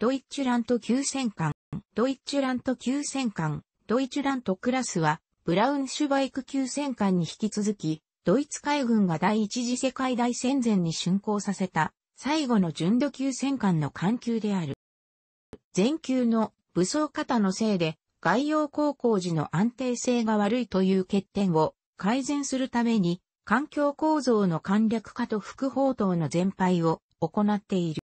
ドイッチュラント急戦艦、ドイッチュラント急戦艦、ドイチュラントクラスは、ブラウンシュバイク急戦艦に引き続き、ドイツ海軍が第一次世界大戦前に竣工させた、最後の純度級戦艦の艦級である。全級の武装型のせいで、外洋航行時の安定性が悪いという欠点を改善するために、環境構造の簡略化と副砲塔の全廃を行っている。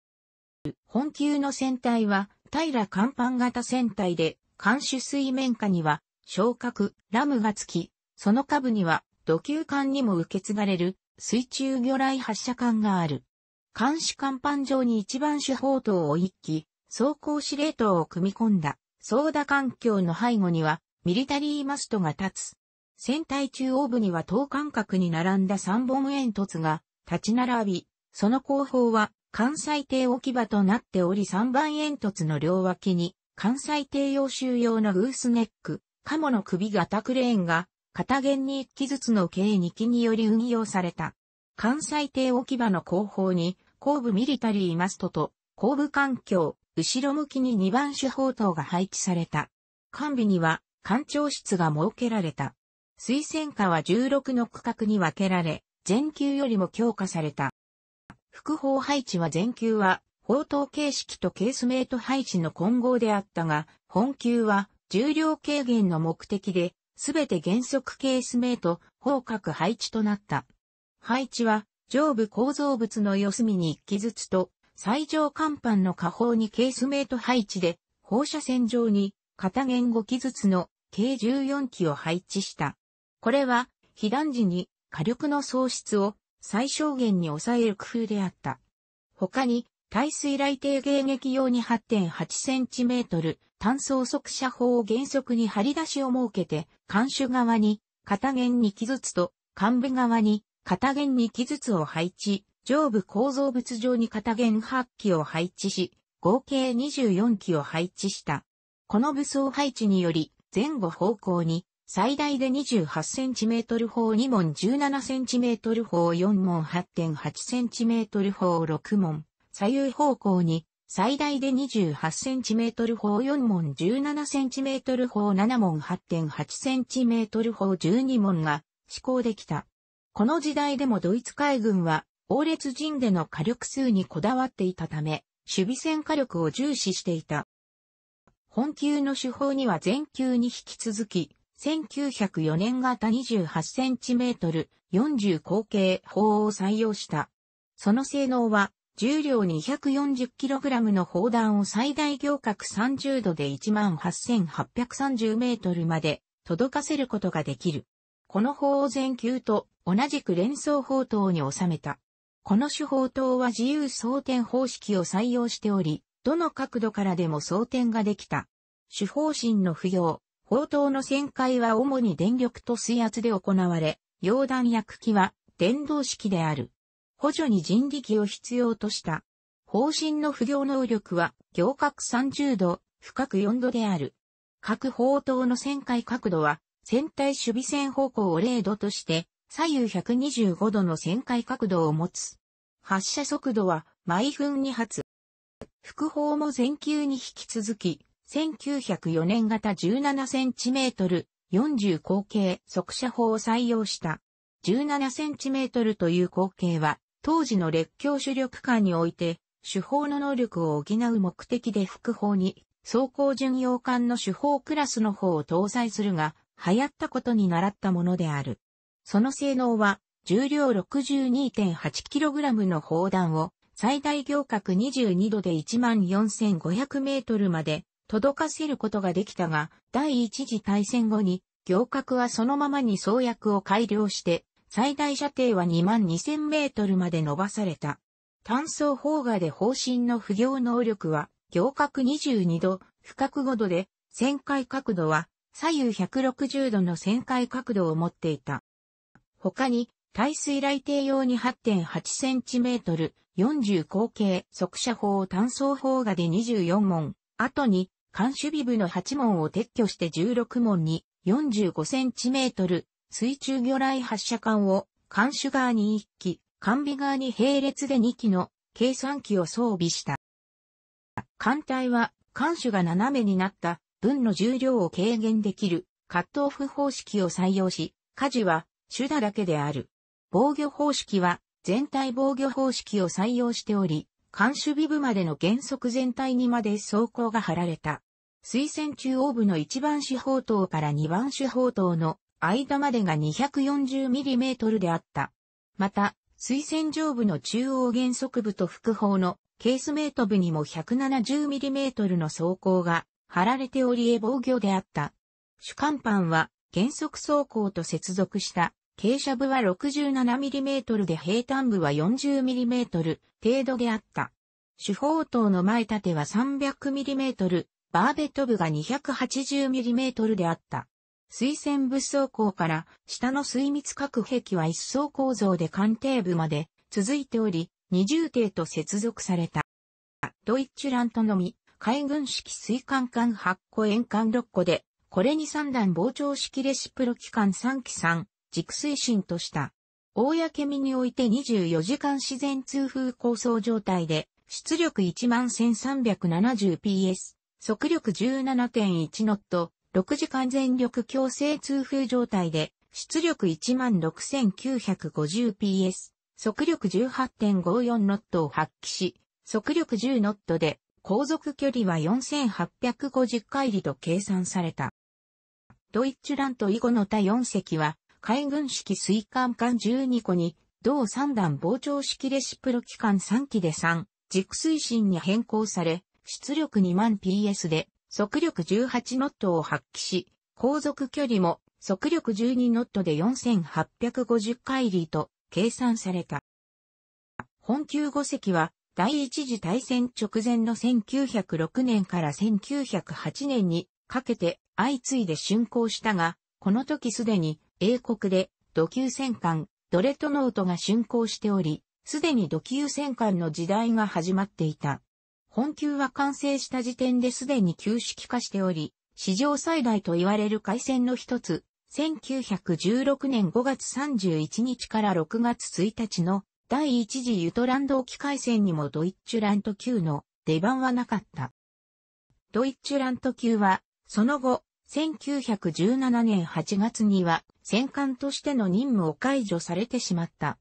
本級の船体は、平甲板型船体で、艦首水面下には、昇格、ラムがつき、その下部には、土球艦にも受け継がれる、水中魚雷発射艦がある。艦首甲板上に一番主砲塔を一機、装甲司令塔を組み込んだ、操舵環境の背後には、ミリタリーマストが立つ。船体中央部には等間隔に並んだ三本煙突が立ち並び、その後方は関西艇置き場となっており3番煙突の両脇に、関西艇用収用のグースネック、カモの首型クレーンが、片弦に1機ずつの計2機により運用された。関西艇置き場の後方に、後部ミリタリーマストと、後部環境、後ろ向きに2番手砲塔が配置された。完備には、艦長室が設けられた。推薦下は16の区画に分けられ、全球よりも強化された。複方配置は全球は、砲塔形式とケースメイト配置の混合であったが、本球は重量軽減の目的で、すべて原則ケースメイト、方角配置となった。配置は、上部構造物の四隅に一機ずつと、最上甲板の下方にケースメイト配置で、放射線上に片弦5機ずつの計14機を配置した。これは、被弾時に火力の喪失を最小限に抑える工夫であった。他に、耐水雷艇迎撃用に 8.8cm 単装速射砲を原則に張り出しを設けて、艦首側に片弦2機ずつと、幹部側に片弦2機ずつを配置、上部構造物上に片弦8機を配置し、合計24機を配置した。この武装配置により、前後方向に最大で 28cm 砲2門 17cm 砲4門 8.8cm 砲6門、左右方向に最大で 28cm 砲4門 17cm 砲7門 8.8cm 砲12門が施行できた。この時代でもドイツ海軍は、王列陣での火力数にこだわっていたため、守備戦火力を重視していた。本級の手法には全級に引き続き、1904年型28センチメートル40口径砲を採用した。その性能は、重量 240kg の砲弾を最大行角30度で18,830メートルまで届かせることができる。この砲を全球と同じく連装砲塔に収めた。この手法塔は自由装填方式を採用しており、どの角度からでも装填ができた。手法心の不要、砲塔の旋回は主に電力と水圧で行われ、溶弾や茎機は電動式である。補助に人力を必要とした。方針の不良能力は、行角30度、深く4度である。各砲塔の旋回角度は、船体守備線方向を0度として、左右125度の旋回角度を持つ。発射速度は毎分2発。副砲も全球に引き続き、1904年型 17cm、40口径速射砲を採用した。17cm という口径は、当時の列強主力艦において、手法の能力を補う目的で副砲に、装甲巡洋艦の手法クラスの方を搭載するが、流行ったことに習ったものである。その性能は、重量 62.8kg の砲弾を、最大行角22度で 14,500m まで届かせることができたが、第一次大戦後に、行革はそのままに創薬を改良して、最大射程は2万2000メートルまで伸ばされた。単素砲画で方針の不行能力は、行革22度、深く5度で、旋回角度は、左右160度の旋回角度を持っていた。他に、耐水雷艇用に8.8センチメートル、40口径速射砲単素砲画で24門、後に、監守備部の8門を撤去して16門に4 5トル水中魚雷発射管を監守側に1機、艦備側に並列で2機の計算機を装備した。艦隊は艦首が斜めになった分の重量を軽減できるカットオフ方式を採用し、舵は手打だけである。防御方式は全体防御方式を採用しており、艦首尾部までの原則全体にまで装甲が張られた。水線中央部の1番手砲塔から2番手砲塔の間までが 240mm であった。また、水線上部の中央原則部と副砲のケースメート部にも 170mm の装甲が張られておりえ防御であった。主艦板は原則装甲と接続した傾斜部は 67mm で平坦部は 40mm 程度であった。主砲塔の前立ては 300mm、バーベット部が 280mm であった。水線物装甲から下の水密核壁は一層構造で艦艇部まで続いており、二重艇と接続された。ドイッチュラントのみ、海軍式水管艦8個円艦6個で、これに3段膨張式レシプロ機関3機3、軸推進とした。大やけみにおいて24時間自然通風構想状態で、出力 11370PS、速力17.1ノット、6時間全力強制通風状態で、出力 16950PS、速力18.54ノットを発揮し、速力10ノットで、航続距離は4850回里と計算された。ドイッチュラント以後の他4隻は、海軍式水管艦12個に、同3段膨張式レシプロ機関3機で3、軸推進に変更され、出力2万 PS で、速力18ノットを発揮し、航続距離も速力12ノットで4850海里と計算された。本級5隻は第一次大戦直前の1906年から1908年にかけて相次いで竣工したが、この時すでに英国で土球戦艦、ドレッドノートが竣工しており、すでに土球戦艦の時代が始まっていた。本級は完成した時点ですでに旧式化しており、史上最大と言われる海戦の一つ、1916年5月31日から6月1日の第一次ユトランド沖海戦にもドイッチュラント級の出番はなかった。ドイッチュラント級は、その後、1917年8月には戦艦としての任務を解除されてしまった。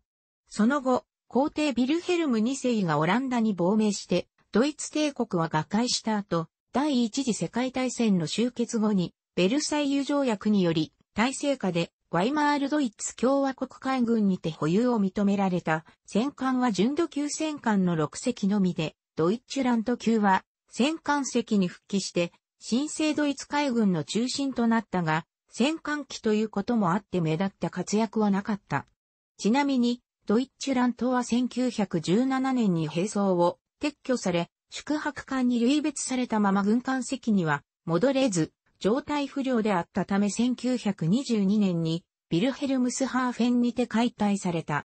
その後、皇帝ビルヘルム2世がオランダに亡命して、ドイツ帝国は瓦解した後、第一次世界大戦の終結後に、ベルサイユ条約により、大政下で、ワイマールドイツ共和国海軍にて保有を認められた戦艦は純度級戦艦の6隻のみで、ドイッチュラント級は戦艦隻に復帰して新生ドイツ海軍の中心となったが、戦艦機ということもあって目立った活躍はなかった。ちなみに、ドイッチュラントは1917年に兵装を撤去され、宿泊艦に類別されたまま軍艦席には戻れず、状態不良であったため1922年にビルヘルムスハーフェンにて解体された。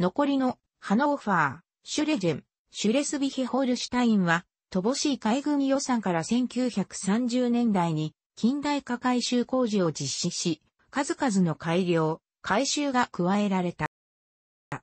残りのハノーファー、シュレジェン、シュレスビヒホールシュタインは乏しい海軍予算から1930年代に近代化改修工事を実施し、数々の改良、改修が加えられた。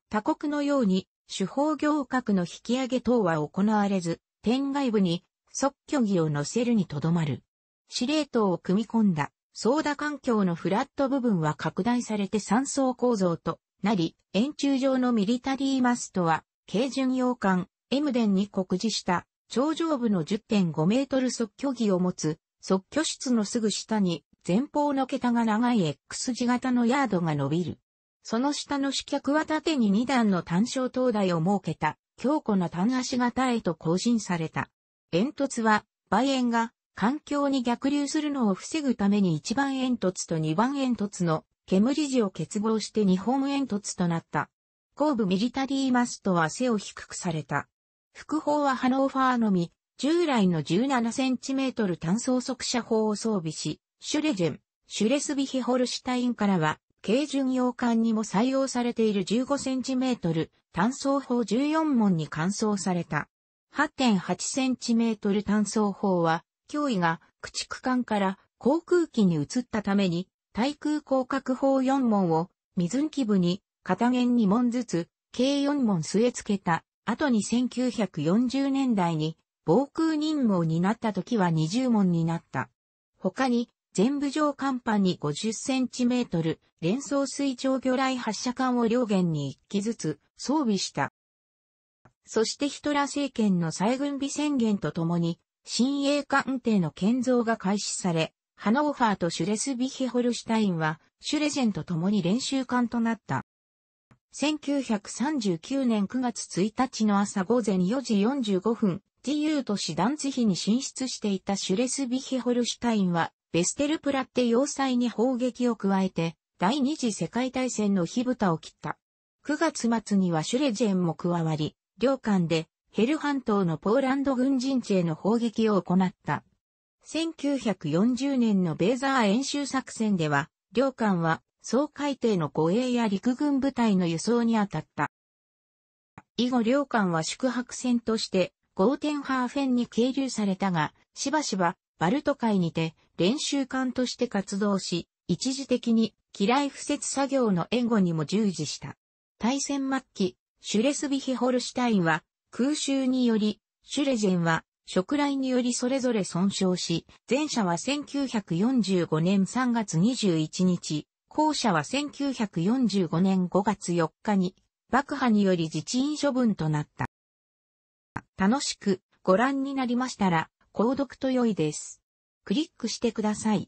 他国のように、手法業格の引き上げ等は行われず、天外部に即虚偽を載せるにとどまる。司令塔を組み込んだ、操舵環境のフラット部分は拡大されて3層構造となり、円柱状のミリタリーマストは、軽巡洋艦、エムデンに告示した頂上部の10.5メートル側距儀を持つ、側距室のすぐ下に、前方の桁が長い X 字型のヤードが伸びる。その下の四脚は縦に2段の単焦灯台を設けた、強固な単足型へと更新された。煙突は、梅煙が環境に逆流するのを防ぐために1番煙突と2番煙突の煙時を結合して2本煙突となった。後部ミリタリーマストは背を低くされた。副砲はハノーファーのみ、従来の 17cm 単装速射砲を装備し、シュレジェン、シュレスビヒホルシュタインからは、軽巡洋艦にも採用されている 15cm 単装砲14門に換装された。8.8cm 単装砲は、脅威が駆逐艦から航空機に移ったために、対空降格砲4門を水抜き部に、片弦2門ずつ、計4門据え付けた後に1940年代に防空任務を担った時は20門になった。他に、全部上甲板に50センチメートル、連装水上魚雷発射管を両舷に1機ずつ装備した。そしてヒトラー政権の再軍備宣言とともに、新鋭艦艇の建造が開始され、ハノーファーとシュレスビヒホルシュタインは、シュレジェンと共に練習艦となった。1939年9月1日の朝午前4時45分、自 u 都市ダンツヒに進出していたシュレスビヒホルシュタインは、ベステルプラって要塞に砲撃を加えて、第二次世界大戦の火蓋を切った。9月末にはシュレジェンも加わり、両艦でヘル半島のポーランド軍陣地への砲撃を行った。1940年のベーザー演習作戦では、両艦は総海艇の護衛や陸軍部隊の輸送に当たった。以後両艦は宿泊船としてゴーテンハーフェンに係留されたが、しばしばバルト海にて練習艦として活動し、一時的に機雷敷設作業の援護にも従事した。大戦末期、シュレスビヒホルシュタインは空襲により、シュレジェンは食雷によりそれぞれ損傷し、前者は1945年3月21日、校舎は1945年5月4日に爆破により自治員処分となった。楽しくご覧になりましたら、購読と良いです。クリックしてください。